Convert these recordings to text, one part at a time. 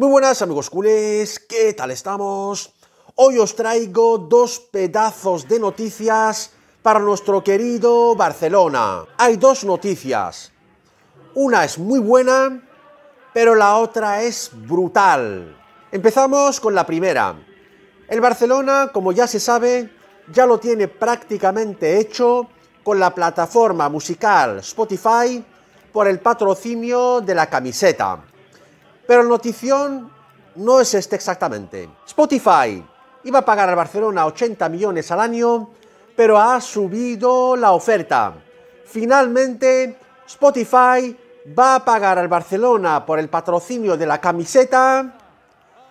Muy buenas amigos culés, ¿qué tal estamos? Hoy os traigo dos pedazos de noticias para nuestro querido Barcelona. Hay dos noticias. Una es muy buena, pero la otra es brutal. Empezamos con la primera. El Barcelona, como ya se sabe, ya lo tiene prácticamente hecho con la plataforma musical Spotify por el patrocinio de la camiseta. Pero notición no es este exactamente. Spotify iba a pagar al Barcelona 80 millones al año, pero ha subido la oferta. Finalmente, Spotify va a pagar al Barcelona por el patrocinio de la camiseta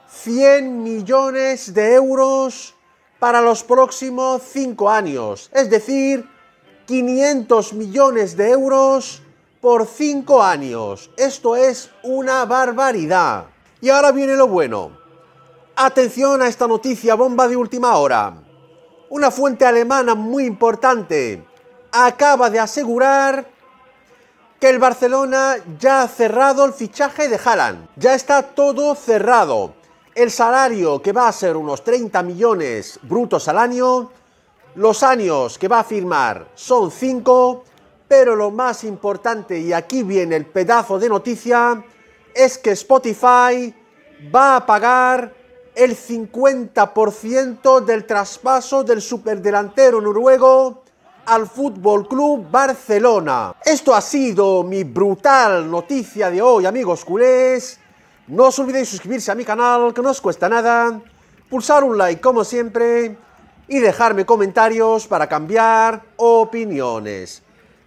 100 millones de euros para los próximos 5 años, es decir, 500 millones de euros por 5 años. Esto es una barbaridad. Y ahora viene lo bueno. Atención a esta noticia bomba de última hora. Una fuente alemana muy importante acaba de asegurar que el Barcelona ya ha cerrado el fichaje de Haaland. Ya está todo cerrado. El salario, que va a ser unos 30 millones brutos al año, los años que va a firmar son 5 pero lo más importante, y aquí viene el pedazo de noticia, es que Spotify va a pagar el 50% del traspaso del superdelantero noruego al Fútbol Club Barcelona. Esto ha sido mi brutal noticia de hoy, amigos culés. No os olvidéis suscribirse a mi canal, que no os cuesta nada, pulsar un like como siempre y dejarme comentarios para cambiar opiniones.